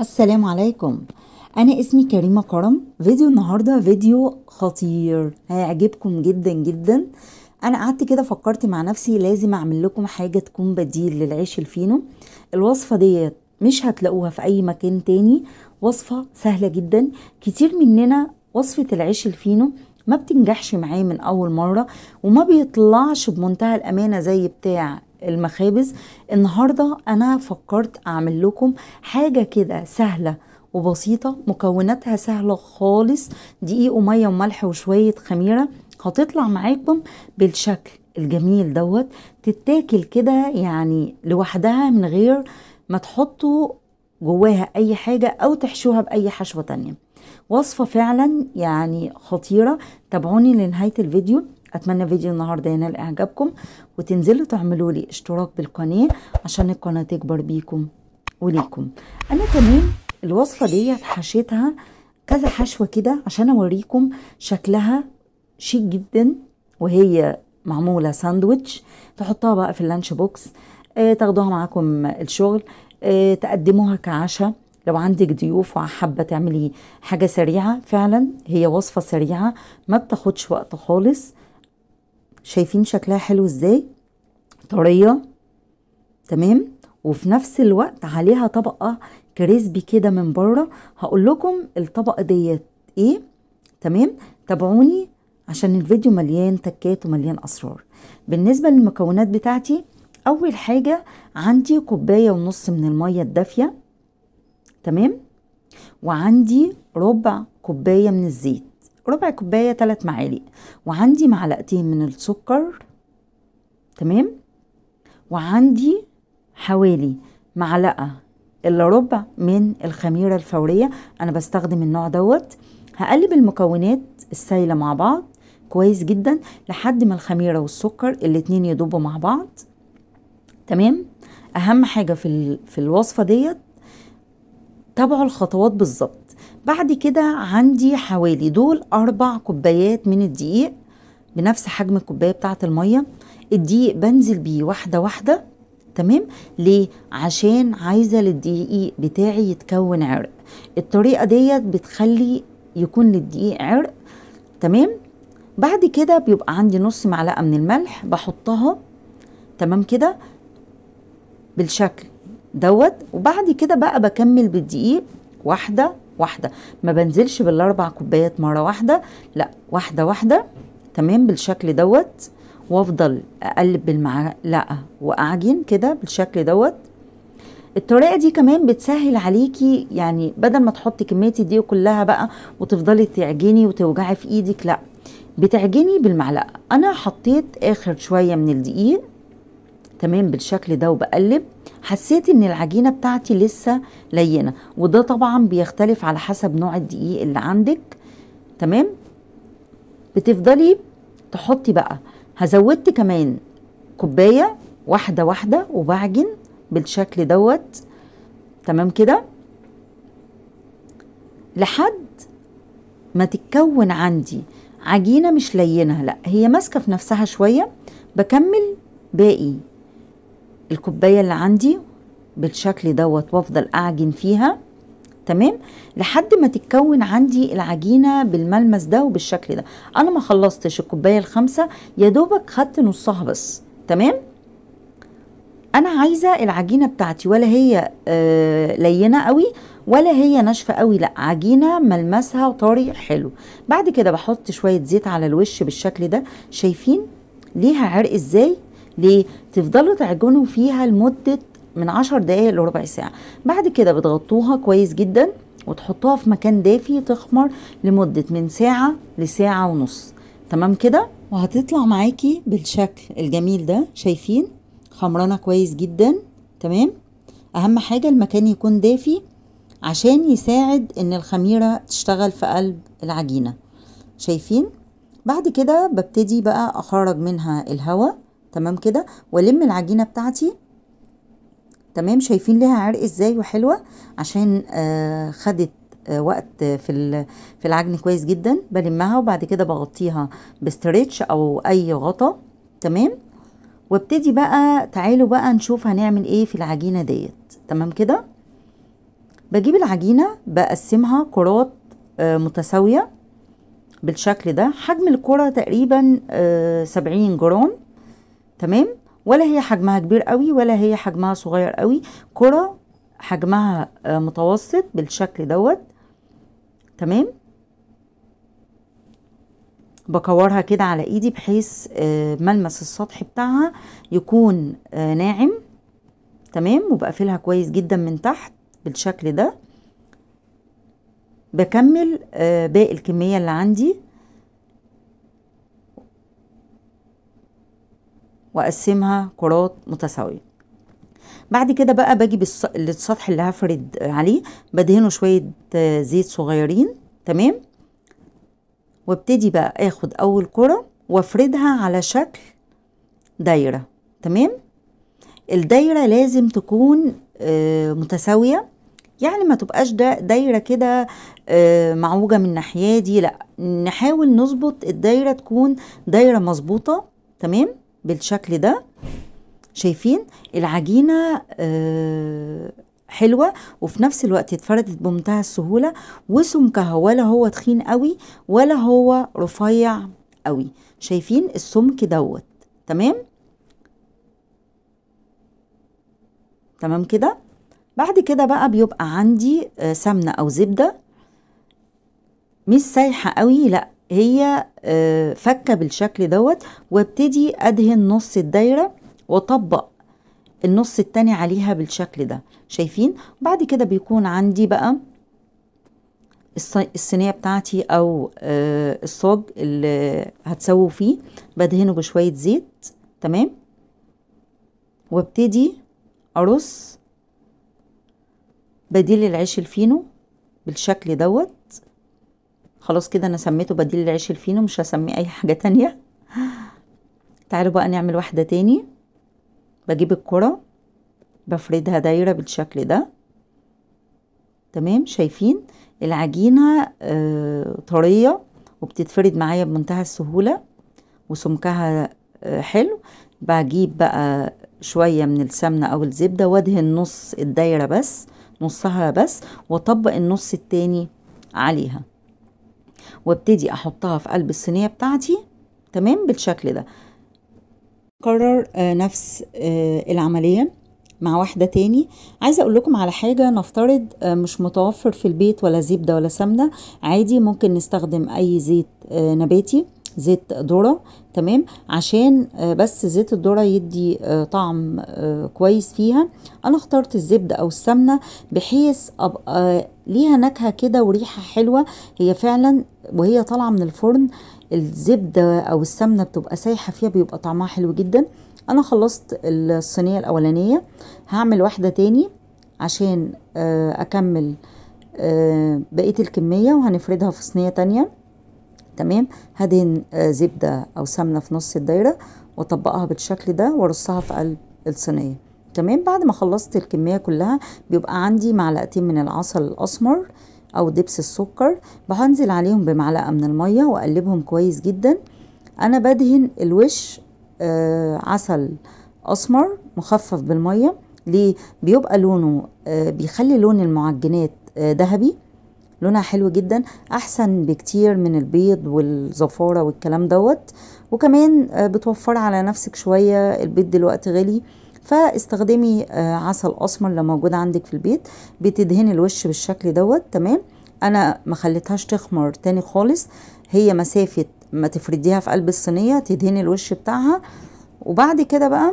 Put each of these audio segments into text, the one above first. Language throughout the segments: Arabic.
السلام عليكم انا اسمي كريمه كرم فيديو النهارده فيديو خطير هيعجبكم جدا جدا انا قعدت كده فكرت مع نفسي لازم اعمل لكم حاجه تكون بديل للعيش الفينو الوصفه ديت مش هتلاقوها في اي مكان تاني وصفه سهله جدا كتير مننا وصفه العيش الفينو ما بتنجحش معاه من اول مره وما بيطلعش بمنتهى الامانه زي بتاع المخابز النهارده انا فكرت اعمل لكم حاجه كده سهله وبسيطه مكوناتها سهله خالص دقيق وميه وملح وشويه خميره هتطلع معاكم بالشكل الجميل دوت تتاكل كده يعني لوحدها من غير ما تحطوا جواها اي حاجه او تحشوها باي حشوه تانية وصفه فعلا يعني خطيره تابعوني لنهايه الفيديو اتمنى فيديو النهارده ينال اعجابكم وتنزلوا تعملوا لي اشتراك بالقناه عشان القناه تكبر بيكم وليكم انا كمان الوصفه ديت حشيتها كذا حشوه كده عشان اوريكم شكلها شيك جدا وهي معموله ساندويتش تحطها بقى في اللانش بوكس اه تاخدوها معاكم الشغل اه تقدموها كعشاء لو عندك ضيوف وحابه تعملي حاجه سريعه فعلا هي وصفه سريعه ما بتاخدش وقت خالص شايفين شكلها حلو ازاي طريه تمام وفي نفس الوقت عليها طبقه كريسبي كده من بره هقول لكم الطبقه ديت ايه تمام تابعوني عشان الفيديو مليان تكات ومليان اسرار بالنسبه للمكونات بتاعتي اول حاجه عندي كوبايه ونص من الميه الدافيه تمام وعندي ربع كوبايه من الزيت ربع كوباية ثلاث معالق وعندي معلقتين من السكر تمام وعندي حوالي معلقة الا ربع من الخميرة الفورية انا بستخدم النوع دوت هقلب المكونات السايلة مع بعض كويس جدا لحد ما الخميرة والسكر الاتنين يدوبوا مع بعض تمام اهم حاجة في, في الوصفة ديت تابعوا الخطوات بالظبط بعد كده عندي حوالي دول أربع كوبايات من الدقيق بنفس حجم الكوباية بتاعة المية الدقيق بنزل بيه واحدة واحدة تمام ليه عشان عايزة للدقيق بتاعي يتكون عرق الطريقة ديت بتخلي يكون للدقيق عرق تمام بعد كده بيبقى عندي نص معلقة من الملح بحطها تمام كده بالشكل دوت وبعد كده بقى بكمل بالدقيق واحدة واحدة ما بنزلش بالاربع كوبايات مرة واحدة لا واحدة واحدة تمام بالشكل دوت وافضل اقلب بالمعلقة واعجن كده بالشكل دوت الطريقه دي كمان بتسهل عليكي يعني بدل ما تحطي كميه الدقيق كلها بقى وتفضلي تعجني وتوجعي في ايدك لا بتعجني بالمعلقه انا حطيت اخر شويه من الدقيق تمام بالشكل ده وبقلب حسيت ان العجينه بتاعتي لسه لينه وده طبعا بيختلف على حسب نوع الدقيق اللي عندك تمام بتفضلي تحطي بقى هزودت كمان كوبايه واحده واحده وبعجن بالشكل دوت تمام كده لحد ما تتكون عندي عجينه مش لينه لا هي ماسكه في نفسها شويه بكمل باقي الكوبايه اللي عندي بالشكل دوت وافضل اعجن فيها تمام لحد ما تتكون عندي العجينه بالملمس ده وبالشكل ده انا ما خلصتش الكوبايه الخامسه يا دوبك خدت نصها بس تمام انا عايزه العجينه بتاعتي ولا هي آه لينه قوي ولا هي ناشفه قوي لا عجينه ملمسها طري حلو بعد كده بحط شويه زيت على الوش بالشكل ده شايفين ليها عرق ازاي ليه تفضلوا تعجنوا فيها لمدة من عشر دقايق لربع ساعة بعد كده بتغطوها كويس جدا وتحطوها في مكان دافي تخمر لمدة من ساعة لساعة ونص تمام كده وهتطلع معاكي بالشكل الجميل ده شايفين خمرانة كويس جدا تمام أهم حاجة المكان يكون دافي عشان يساعد ان الخميرة تشتغل في قلب العجينة شايفين بعد كده ببتدي بقى اخرج منها الهواء تمام كده والم العجينه بتاعتي تمام شايفين ليها عرق ازاي وحلوه عشان آه خدت آه وقت في في العجن كويس جدا بلمها وبعد كده بغطيها بستريتش او اي غطا تمام وابتدي بقى تعالوا بقى نشوف هنعمل ايه في العجينه ديت تمام كده بجيب العجينه بقسمها كرات آه متساويه بالشكل ده حجم الكره تقريبا آه، سبعين جرام تمام ولا هي حجمها كبير قوي ولا هي حجمها صغير قوي كرة حجمها آه، متوسط بالشكل دوت تمام بكورها كده على ايدي بحيث آه، ملمس السطح بتاعها يكون آه، ناعم تمام وبقفلها كويس جدا من تحت بالشكل ده بكمل باقي الكمية اللي عندي واقسمها كرات متساويه بعد كده بقى باجي للسطح اللي هفرد عليه بدهنه شويه زيت صغيرين تمام وابتدي بقى اخد اول كره وافردها على شكل دايره تمام الدايره لازم تكون آه، متساويه يعني ما تبقاش دا دايره كده آه، معوجه من الناحيه دي لا نحاول نظبط الدايره تكون دايره مظبوطه تمام بالشكل ده شايفين العجينة آه حلوة وفي نفس الوقت اتفردت بمنتهى السهولة وسمكها ولا هو تخين قوي ولا هو رفيع قوي شايفين السمك دوت تمام تمام كده بعد كده بقى بيبقى عندي آه، سمنة او زبدة مش سايحة قوي لا هي آه، فكه بالشكل دوت وابتدي ادهن نص الدايره واطبق النص التاني عليها بالشكل ده شايفين بعد كده بيكون عندي بقى الصينيه بتاعتي او آه، الصاج اللي هتسووا فيه بدهنه بشويه زيت تمام وابتدي ارص بديل العيش الفينو بالشكل دوت خلاص كده انا سميته بديل العيش الفينو مش هسميه اي حاجه تانية تعالوا بقى نعمل واحده تاني بجيب الكره بفردها دايره بالشكل ده تمام شايفين العجينه آه، طريه وبتتفرد معايا بمنتهى السهوله وسمكها آه، حلو بجيب بقى شويه من السمنه او الزبده وادهن نص الدايره بس نصها بس واطبق النص التاني عليها وابتدي احطها في قلب الصينيه بتاعتي تمام بالشكل ده كرر آه، نفس آه، العمليه مع واحده تاني عايزه اقول لكم على حاجه نفترض آه، مش متوفر في البيت ولا زبده ولا سمنه عادي ممكن نستخدم اي زيت نباتي زيت ذره تمام عشان آه، بس زيت الذره يدي آه، طعم آه، كويس فيها انا اخترت الزبده او السمنه بحيث ابقى ليها نكهه كده وريحه حلوه هي فعلا وهي طالعه من الفرن الزبده او السمنه بتبقى سايحه فيها بيبقى طعمها حلو جدا انا خلصت الصينيه الاولانيه هعمل واحده تاني عشان اكمل بقيه الكميه وهنفردها في صينيه تانيه تمام هدهن آه، زبدة أو سمنة في نص الدايرة وأطبقها بالشكل ده وأرصها في قلب الصينية تمام بعد ما خلصت الكمية كلها بيبقى عندي معلقتين من العسل الأسمر أو دبس السكر بهنزل عليهم بمعلقة من المية وأقلبهم كويس جدا أنا بدهن الوش آه عسل أسمر مخفف بالمية ليه بيبقى لونه آه بيخلي لون المعجنات آه، ذهبي آه لونها حلو جدا احسن بكتير من البيض والزفاره والكلام دوت وكمان آه، بتوفر على نفسك شويه البيض دلوقتي غالي فاستخدمي آه، عسل اسمر لو موجود عندك في البيت بتدهني الوش بالشكل دوت تمام انا ما خليتهاش تخمر تاني خالص هي مسافه ما تفرديها في قلب الصينيه تدهني الوش بتاعها وبعد كده بقى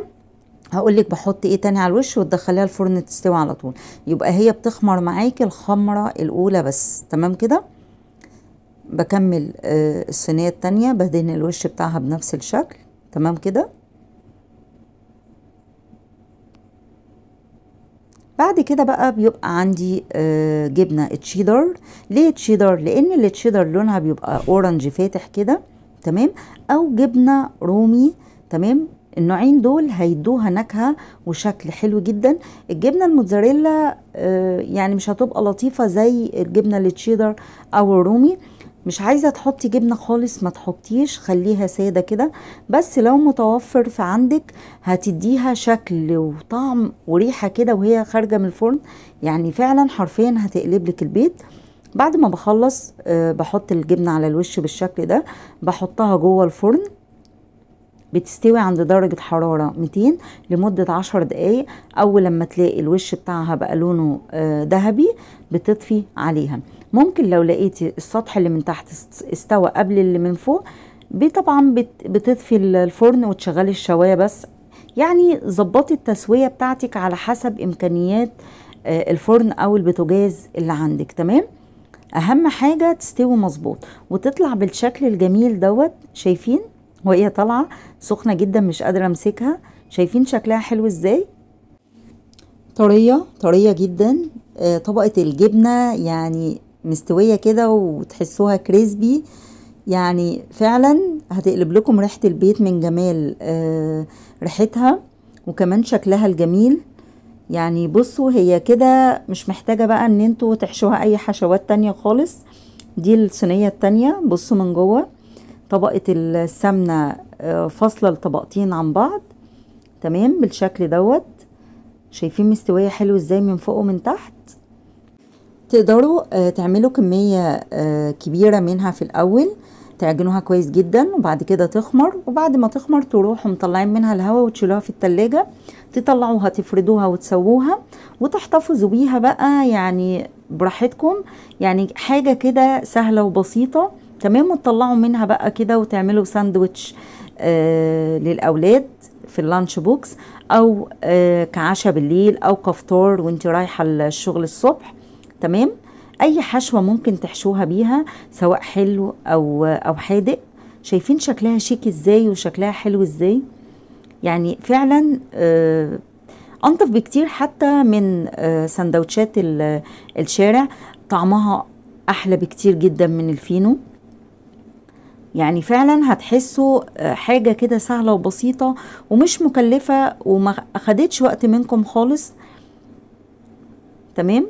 هقول لك بحط ايه تاني على الوش وتدخليها الفرن تستوي على طول يبقى هي بتخمر معاكي الخمره الاولى بس تمام كده بكمل آه، الصينيه التانيه بدهن الوش بتاعها بنفس الشكل تمام كده بعد كده بقى بيبقى عندي آه، جبنه تشيدر ليه تشيدر لان التشيدر لونها بيبقى اورنج فاتح كده تمام او جبنه رومي تمام النوعين دول هيدوها نكهه وشكل حلو جدا الجبنه الموتزاريلا آه، يعني مش هتبقى لطيفه زي الجبنه التشيدر او الرومي مش عايزه تحطي جبنه خالص ما تحطيش خليها ساده كده بس لو متوفر في عندك هتديها شكل وطعم وريحه كده وهي خارجه من الفرن يعني فعلا حرفيا هتقلب لك البيت بعد ما بخلص آه، بحط الجبنه على الوش بالشكل ده بحطها جوه الفرن بتستوي عند درجة حرارة 200 لمدة 10 دقايق أول لما تلاقي الوش بتاعها بقى لونه آه، ذهبي بتطفي عليها ممكن لو لقيتي السطح اللي من تحت استوى قبل اللي من فوق طبعا بتطفي الفرن وتشغلي الشوايه بس يعني ظبطي التسويه بتاعتك على حسب امكانيات آه، الفرن او البتجاز اللي عندك تمام اهم حاجه تستوي مظبوط وتطلع بالشكل الجميل دوت شايفين وهي طالعه سخنه جدا مش قادره امسكها شايفين شكلها حلو ازاي طريه طريه جدا آه، طبقه الجبنه يعني مستويه كده وتحسوها كريسبي يعني فعلا هتقلب لكم ريحه البيت من جمال آه، ريحتها وكمان شكلها الجميل يعني بصوا هي كده مش محتاجه بقى ان انتوا تحشوها اي حشوات تانية خالص دي الصينيه التانية بصوا من جوه طبقة السمنة آه، فاصلة لطبقتين عن بعض تمام بالشكل دوت شايفين مستوية حلو ازاي من فوق ومن تحت تقدروا آه، تعملوا كمية آه، كبيرة منها في الأول تعجنوها كويس جدا وبعد كده تخمر وبعد ما تخمر تروحوا مطلعين منها الهواء وتشيلوها في التلاجة تطلعوها تفردوها وتسووها وتحتفظوا بيها بقى يعني براحتكم يعني حاجة كده سهلة وبسيطة تمام وتطلعوا منها بقى كده وتعملوا ساندويتش آه للاولاد في اللانش بوكس او آه كعشاء بالليل او كفطار وانت رايحه الشغل الصبح تمام اي حشوه ممكن تحشوها بيها سواء حلو او او حادق شايفين شكلها شيك ازاي وشكلها حلو ازاي يعني فعلا آه انطف بكتير حتى من آه سندوتشات الشارع طعمها احلى بكتير جدا من الفينو يعني فعلا هتحسوا آه، حاجة كده سهلة وبسيطة ومش مكلفة وما أخدتش وقت منكم خالص تمام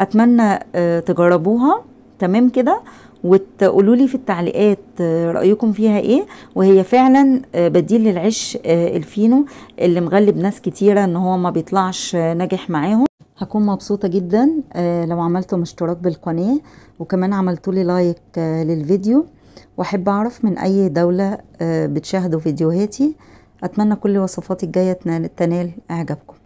أتمنى آه، تجربوها تمام كده وتقولوا لي في التعليقات آه، رايكم فيها ايه وهي فعلا بديل للعيش الفينو اللي مغلب ناس كتيره ان هو ما بيطلعش ناجح معاهم هكون مبسوطه جدا لو عملتم اشتراك بالقناه وكمان عملتولي لايك للفيديو واحب اعرف من اي دولة آه، بتشاهدوا فيديوهاتي اتمنى كل وصفاتي الجاية تنال اعجابكم